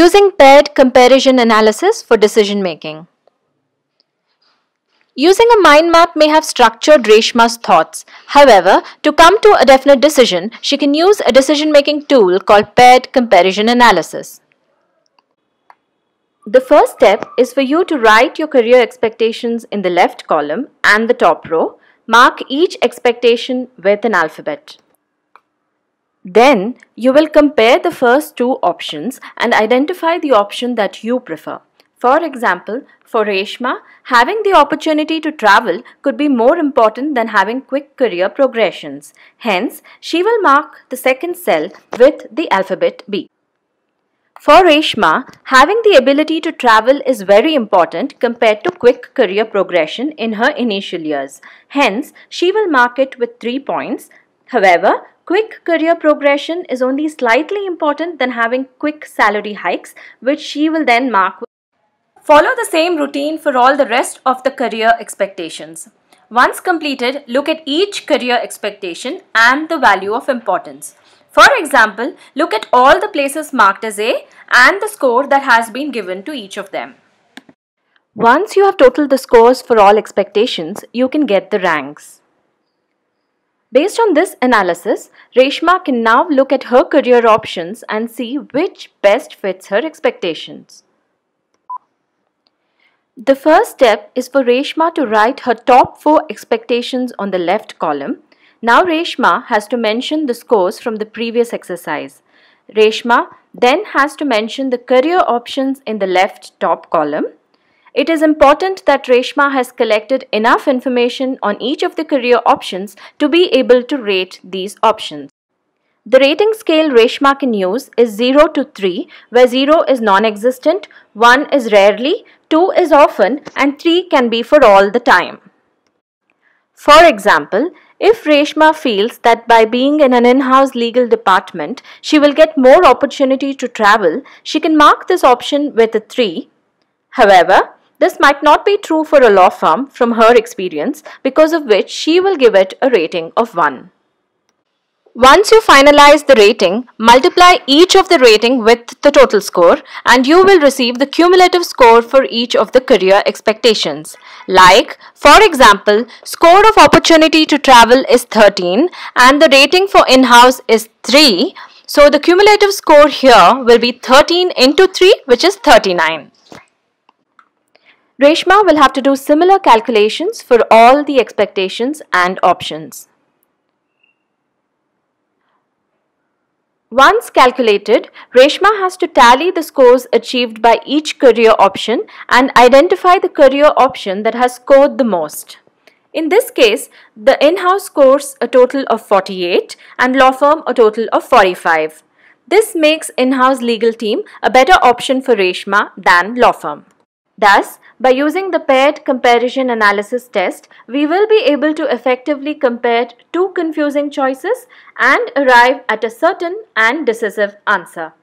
Using paired comparison analysis for decision making. Using a mind map may have structured Reshma's thoughts. However, to come to a definite decision, she can use a decision-making tool called paired comparison analysis. The first step is for you to write your career expectations in the left column and the top row. Mark each expectation with an alphabet. Then you will compare the first two options and identify the option that you prefer. For example, for Reshma, having the opportunity to travel could be more important than having quick career progressions. Hence, she will mark the second cell with the alphabet B. For Reshma, having the ability to travel is very important compared to quick career progression in her initial years. Hence, she will mark it with 3 points. However, Quick career progression is only slightly important than having quick salary hikes, which she will then mark. Follow the same routine for all the rest of the career expectations. Once completed, look at each career expectation and the value of importance. For example, look at all the places marked as A and the score that has been given to each of them. Once you have totaled the scores for all expectations, you can get the ranks. Based on this analysis, Reshma can now look at her career options and see which best fits her expectations. The first step is for Reshma to write her top 4 expectations on the left column. Now Reshma has to mention the scores from the previous exercise. Reshma then has to mention the career options in the left top column it is important that Reshma has collected enough information on each of the career options to be able to rate these options. The rating scale Reshma can use is 0 to 3 where 0 is non-existent, 1 is rarely, 2 is often and 3 can be for all the time. For example, if Reshma feels that by being in an in-house legal department, she will get more opportunity to travel, she can mark this option with a 3. However, this might not be true for a law firm from her experience, because of which she will give it a rating of 1. Once you finalize the rating, multiply each of the rating with the total score and you will receive the cumulative score for each of the career expectations. Like, for example, score of opportunity to travel is 13 and the rating for in-house is 3. So the cumulative score here will be 13 into 3 which is 39. Reshma will have to do similar calculations for all the expectations and options. Once calculated, Reshma has to tally the scores achieved by each career option and identify the career option that has scored the most. In this case, the in-house scores a total of 48 and law firm a total of 45. This makes in-house legal team a better option for Reshma than law firm. Thus, by using the paired comparison analysis test, we will be able to effectively compare two confusing choices and arrive at a certain and decisive answer.